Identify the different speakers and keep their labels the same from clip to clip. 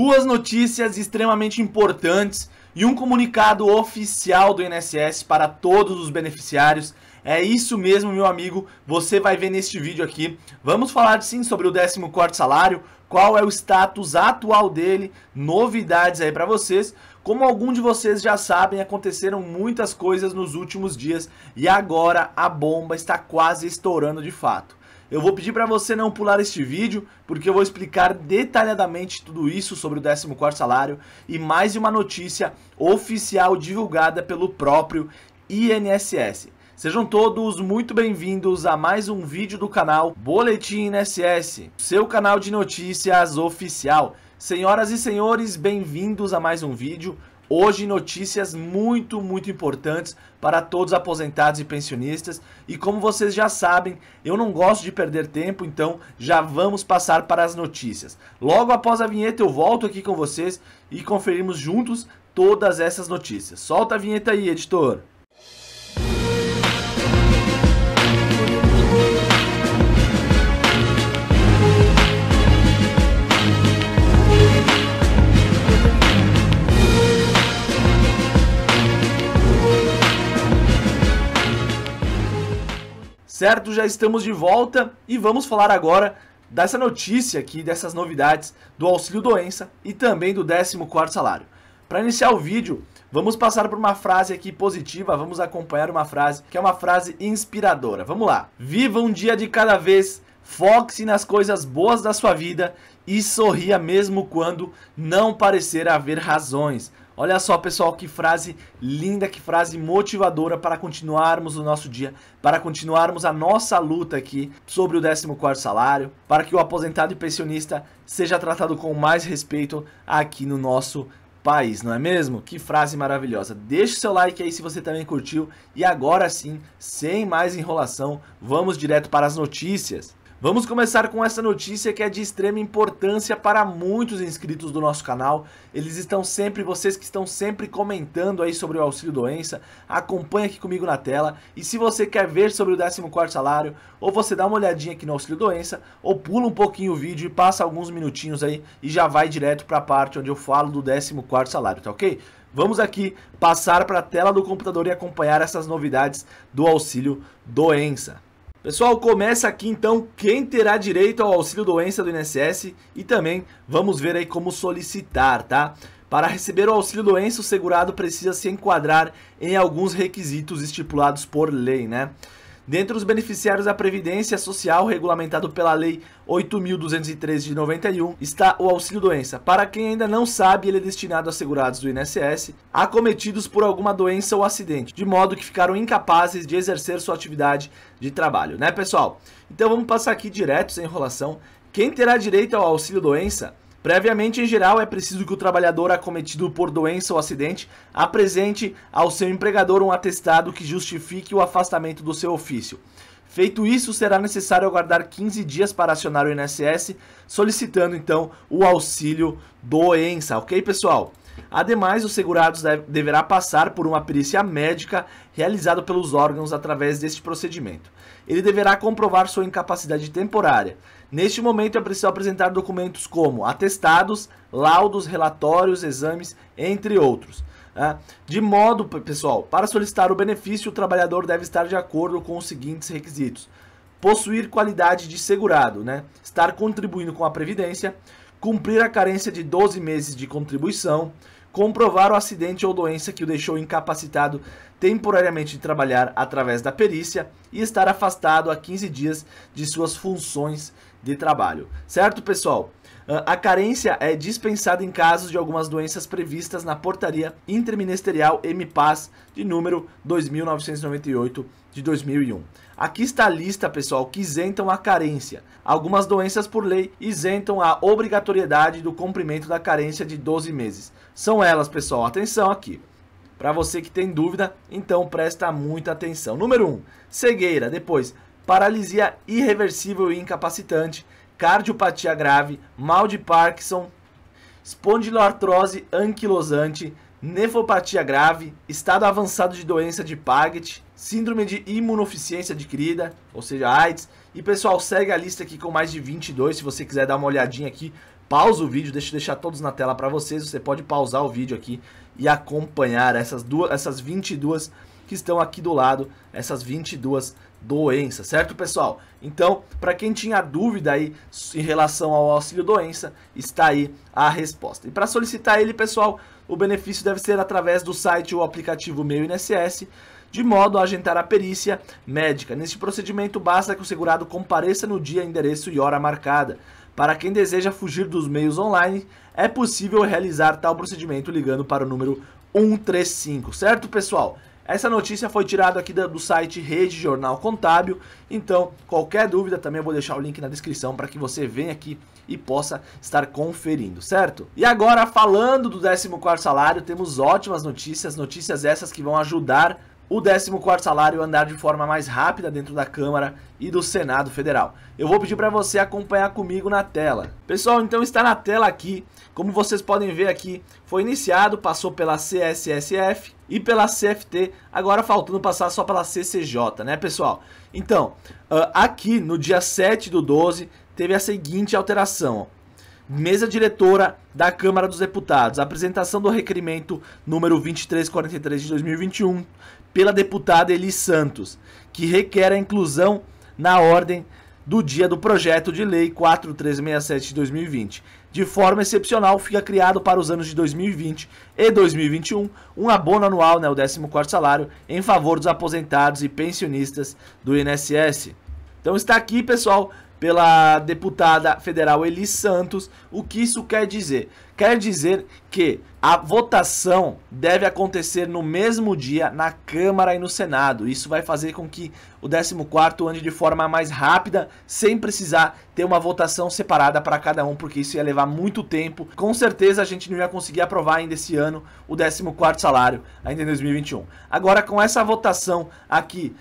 Speaker 1: duas notícias extremamente importantes e um comunicado oficial do INSS para todos os beneficiários. É isso mesmo, meu amigo, você vai ver neste vídeo aqui. Vamos falar sim sobre o décimo quarto salário, qual é o status atual dele, novidades aí para vocês. Como algum de vocês já sabem, aconteceram muitas coisas nos últimos dias e agora a bomba está quase estourando de fato. Eu vou pedir para você não pular este vídeo, porque eu vou explicar detalhadamente tudo isso sobre o 14 salário e mais uma notícia oficial divulgada pelo próprio INSS. Sejam todos muito bem-vindos a mais um vídeo do canal Boletim INSS, seu canal de notícias oficial. Senhoras e senhores, bem-vindos a mais um vídeo. Hoje, notícias muito, muito importantes para todos aposentados e pensionistas. E como vocês já sabem, eu não gosto de perder tempo, então já vamos passar para as notícias. Logo após a vinheta, eu volto aqui com vocês e conferimos juntos todas essas notícias. Solta a vinheta aí, editor! certo? Já estamos de volta e vamos falar agora dessa notícia aqui, dessas novidades do auxílio doença e também do 14 quarto salário. Para iniciar o vídeo, vamos passar por uma frase aqui positiva, vamos acompanhar uma frase que é uma frase inspiradora. Vamos lá. Viva um dia de cada vez, foque-se nas coisas boas da sua vida e sorria mesmo quando não parecer haver razões Olha só, pessoal, que frase linda, que frase motivadora para continuarmos o nosso dia, para continuarmos a nossa luta aqui sobre o 14 salário, para que o aposentado e pensionista seja tratado com mais respeito aqui no nosso país, não é mesmo? Que frase maravilhosa. Deixe seu like aí se você também curtiu e agora sim, sem mais enrolação, vamos direto para as notícias. Vamos começar com essa notícia que é de extrema importância para muitos inscritos do nosso canal. Eles estão sempre, vocês que estão sempre comentando aí sobre o auxílio doença, acompanha aqui comigo na tela. E se você quer ver sobre o 14 salário, ou você dá uma olhadinha aqui no auxílio doença, ou pula um pouquinho o vídeo e passa alguns minutinhos aí e já vai direto para a parte onde eu falo do 14 salário, tá OK? Vamos aqui passar para a tela do computador e acompanhar essas novidades do auxílio doença. Pessoal, começa aqui então quem terá direito ao auxílio doença do INSS e também vamos ver aí como solicitar, tá? Para receber o auxílio doença, o segurado precisa se enquadrar em alguns requisitos estipulados por lei, né? Dentre os beneficiários da Previdência Social, regulamentado pela Lei 8.213 de 91, está o auxílio-doença. Para quem ainda não sabe, ele é destinado a segurados do INSS acometidos por alguma doença ou acidente, de modo que ficaram incapazes de exercer sua atividade de trabalho, né, pessoal? Então vamos passar aqui direto, sem enrolação. Quem terá direito ao auxílio-doença? Previamente, em geral, é preciso que o trabalhador acometido por doença ou acidente apresente ao seu empregador um atestado que justifique o afastamento do seu ofício. Feito isso, será necessário aguardar 15 dias para acionar o INSS, solicitando então o auxílio doença, ok, pessoal? Ademais, o segurado deverá passar por uma perícia médica realizada pelos órgãos através deste procedimento. Ele deverá comprovar sua incapacidade temporária. Neste momento, é preciso apresentar documentos como atestados, laudos, relatórios, exames, entre outros. Ah, de modo, pessoal, para solicitar o benefício, o trabalhador deve estar de acordo com os seguintes requisitos: possuir qualidade de segurado, né? estar contribuindo com a Previdência, cumprir a carência de 12 meses de contribuição, comprovar o acidente ou doença que o deixou incapacitado temporariamente de trabalhar através da perícia e estar afastado há 15 dias de suas funções de trabalho. Certo, pessoal? Ah, a carência é dispensada em casos de algumas doenças previstas na Portaria Interministerial MPAS de número 2998 de 2001. Aqui está a lista, pessoal, que isentam a carência. Algumas doenças por lei isentam a obrigatoriedade do cumprimento da carência de 12 meses. São elas, pessoal, atenção aqui. Para você que tem dúvida, então presta muita atenção. Número 1, um, cegueira. Depois, paralisia irreversível e incapacitante cardiopatia grave, mal de Parkinson, espondiloartrose anquilosante, nefopatia grave, estado avançado de doença de Paget, síndrome de imunoficiência adquirida, ou seja, AIDS. E pessoal, segue a lista aqui com mais de 22, se você quiser dar uma olhadinha aqui, pausa o vídeo, deixa eu deixar todos na tela para vocês, você pode pausar o vídeo aqui e acompanhar essas duas essas 22 que estão aqui do lado, essas 22 doenças, certo, pessoal? Então, para quem tinha dúvida aí em relação ao auxílio doença, está aí a resposta. E para solicitar ele, pessoal, o benefício deve ser através do site ou aplicativo Meu INSS, de modo a agendar a perícia médica. Neste procedimento, basta que o segurado compareça no dia, endereço e hora marcada. Para quem deseja fugir dos meios online, é possível realizar tal procedimento ligando para o número 135, certo, pessoal? Essa notícia foi tirada aqui do site Rede Jornal Contábil, então qualquer dúvida também eu vou deixar o link na descrição para que você venha aqui e possa estar conferindo, certo? E agora falando do 14 salário, temos ótimas notícias, notícias essas que vão ajudar o 14 salário andar de forma mais rápida dentro da Câmara e do Senado Federal. Eu vou pedir para você acompanhar comigo na tela. Pessoal, então está na tela aqui, como vocês podem ver aqui, foi iniciado, passou pela CSSF e pela CFT, agora faltando passar só pela CCJ, né pessoal? Então, ah, aqui no dia 7 do 12, teve a seguinte alteração, ó. Mesa diretora da Câmara dos Deputados. Apresentação do requerimento número 2343 de 2021, pela deputada Elis Santos, que requer a inclusão na ordem do dia do projeto de lei 4367 de 2020. De forma excepcional, fica criado para os anos de 2020 e 2021 um abono anual, né, o 14 quarto salário, em favor dos aposentados e pensionistas do INSS. Então está aqui, pessoal, pela deputada federal Elis Santos, o que isso quer dizer? Quer dizer que a votação deve acontecer no mesmo dia na Câmara e no Senado. Isso vai fazer com que o 14º ande de forma mais rápida, sem precisar ter uma votação separada para cada um, porque isso ia levar muito tempo. Com certeza a gente não ia conseguir aprovar ainda esse ano o 14º salário, ainda em 2021. Agora com essa votação aqui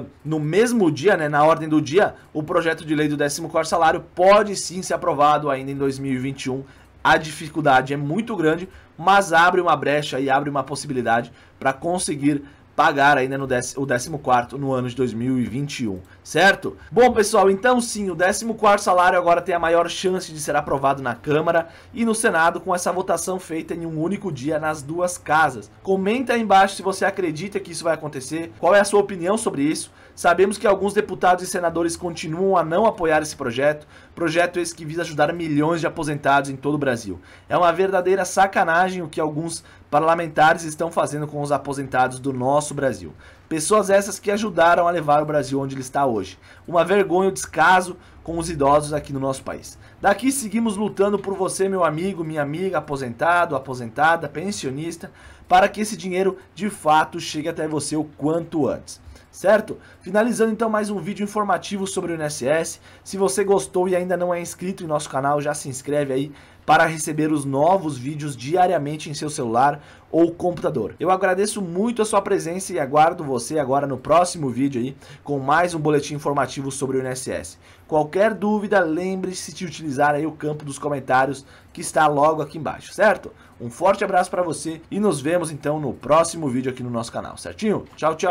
Speaker 1: uh, no mesmo dia, né, na ordem do dia, o projeto de lei do 14º salário pode sim ser aprovado ainda em 2021 a dificuldade é muito grande, mas abre uma brecha e abre uma possibilidade para conseguir pagar ainda no décimo, o 14 no ano de 2021 certo? Bom, pessoal, então sim, o 14 salário agora tem a maior chance de ser aprovado na Câmara e no Senado com essa votação feita em um único dia nas duas casas. Comenta aí embaixo se você acredita que isso vai acontecer, qual é a sua opinião sobre isso. Sabemos que alguns deputados e senadores continuam a não apoiar esse projeto, projeto esse que visa ajudar milhões de aposentados em todo o Brasil. É uma verdadeira sacanagem o que alguns parlamentares estão fazendo com os aposentados do nosso Brasil. Pessoas essas que ajudaram a levar o Brasil onde ele está hoje. Uma vergonha o descaso com os idosos aqui no nosso país. Daqui seguimos lutando por você, meu amigo, minha amiga, aposentado, aposentada, pensionista, para que esse dinheiro de fato chegue até você o quanto antes certo? Finalizando então mais um vídeo informativo sobre o INSS. Se você gostou e ainda não é inscrito em nosso canal, já se inscreve aí para receber os novos vídeos diariamente em seu celular ou computador. Eu agradeço muito a sua presença e aguardo você agora no próximo vídeo aí com mais um boletim informativo sobre o INSS. Qualquer dúvida, lembre-se de utilizar aí o campo dos comentários que está logo aqui embaixo, certo? Um forte abraço para você e nos vemos então no próximo vídeo aqui no nosso canal, certinho? Tchau, tchau!